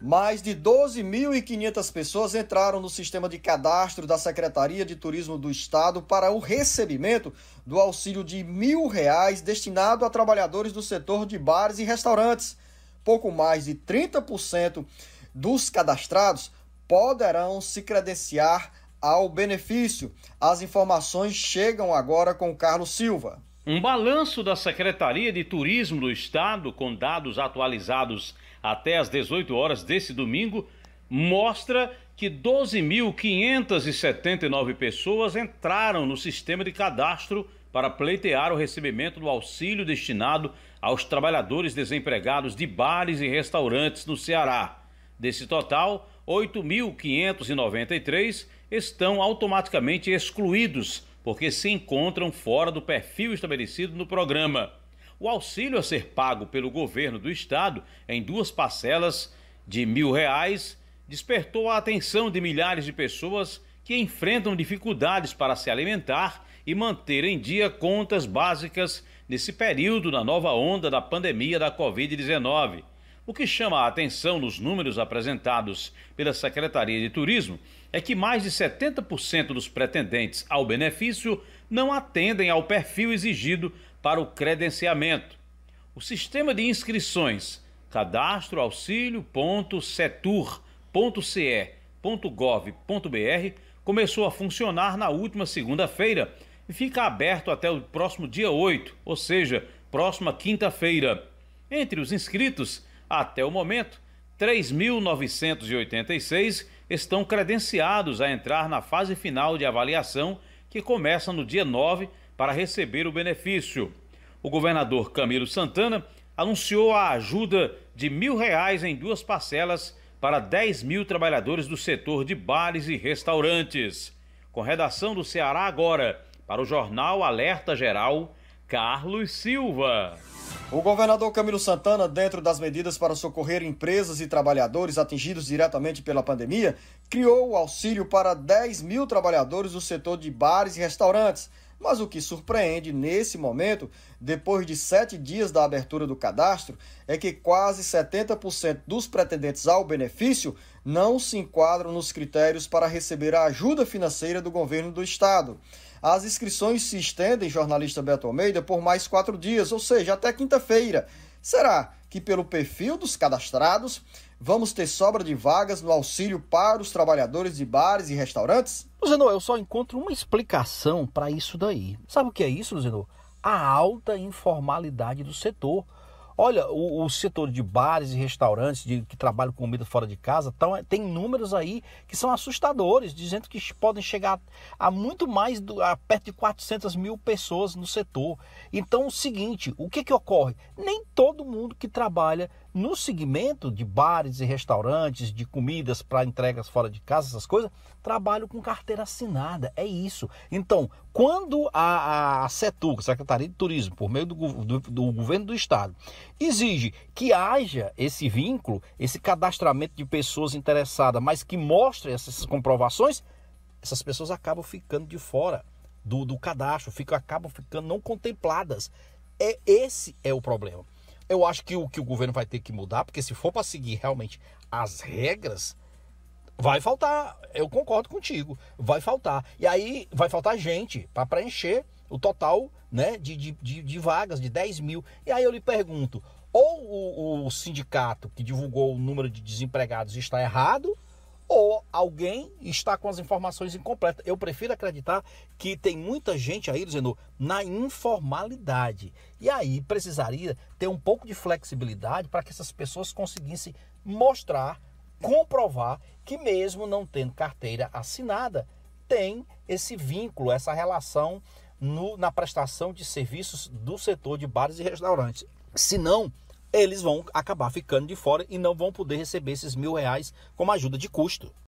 Mais de 12.500 pessoas entraram no sistema de cadastro da Secretaria de Turismo do Estado para o recebimento do auxílio de mil reais destinado a trabalhadores do setor de bares e restaurantes. Pouco mais de 30% dos cadastrados poderão se credenciar ao benefício. As informações chegam agora com Carlos Silva. Um balanço da Secretaria de Turismo do Estado, com dados atualizados até às 18 horas desse domingo, mostra que 12.579 pessoas entraram no sistema de cadastro para pleitear o recebimento do auxílio destinado aos trabalhadores desempregados de bares e restaurantes no Ceará. Desse total, 8.593 estão automaticamente excluídos porque se encontram fora do perfil estabelecido no programa. O auxílio a ser pago pelo governo do estado em duas parcelas de mil reais despertou a atenção de milhares de pessoas que enfrentam dificuldades para se alimentar e manter em dia contas básicas nesse período da nova onda da pandemia da Covid-19. O que chama a atenção nos números apresentados pela Secretaria de Turismo é que mais de 70% dos pretendentes ao benefício não atendem ao perfil exigido para o credenciamento. O sistema de inscrições cadastro auxílio.setur.ce.gov.br começou a funcionar na última segunda-feira e fica aberto até o próximo dia 8, ou seja, próxima quinta-feira. Entre os inscritos até o momento, 3.986 estão credenciados a entrar na fase final de avaliação, que começa no dia 9, para receber o benefício. O governador Camilo Santana anunciou a ajuda de mil reais em duas parcelas para 10 mil trabalhadores do setor de bares e restaurantes. Com redação do Ceará Agora, para o jornal Alerta Geral, Carlos Silva. O governador Camilo Santana, dentro das medidas para socorrer empresas e trabalhadores atingidos diretamente pela pandemia, criou o auxílio para 10 mil trabalhadores do setor de bares e restaurantes. Mas o que surpreende nesse momento, depois de sete dias da abertura do cadastro, é que quase 70% dos pretendentes ao benefício não se enquadram nos critérios para receber a ajuda financeira do governo do estado. As inscrições se estendem, jornalista Beto Almeida, por mais quatro dias, ou seja, até quinta-feira. Será que, pelo perfil dos cadastrados, vamos ter sobra de vagas no auxílio para os trabalhadores de bares e restaurantes? Luzenor, eu só encontro uma explicação para isso daí. Sabe o que é isso, Luzenor? A alta informalidade do setor. Olha, o, o, setor de bares e restaurantes de, que trabalham com comida fora de casa tão, é, tem números aí que são assustadores, dizendo que podem chegar a muito mais, do, a perto de 400 mil pessoas no setor. Então, o seguinte, o que, que ocorre? Nem todo mundo que trabalha no segmento de bares e restaurantes, de comidas para entregas fora de casa, essas coisas, trabalho com carteira assinada, é isso. Então, quando a, a, a Secretaria de Turismo, por meio do, do, do, governo do estado, exige que haja esse vínculo, esse cadastramento de pessoas interessadas, mas que mostre essas comprovações, essas pessoas acabam ficando de fora do, do cadastro, ficam, acabam ficando não contempladas. É, esse é o problema. Eu acho que o que o governo vai ter que mudar, porque se for para seguir realmente as regras, vai faltar. Eu concordo contigo, vai faltar. E aí vai faltar gente para preencher o total né, de, de, de, vagas, de 10 mil. E aí eu lhe pergunto: ou o, o sindicato que divulgou o número de desempregados está errado, ou alguém está com as informações incompletas. Eu prefiro acreditar que tem muita gente aí dizendo na informalidade. E aí precisaria ter um pouco de flexibilidade para que essas pessoas conseguissem mostrar, comprovar que mesmo não tendo carteira assinada, tem esse vínculo, essa relação no, na prestação de serviços do setor de bares e restaurantes. Se não, eles vão acabar ficando de fora e não vão poder receber esses mil reais como ajuda de custo.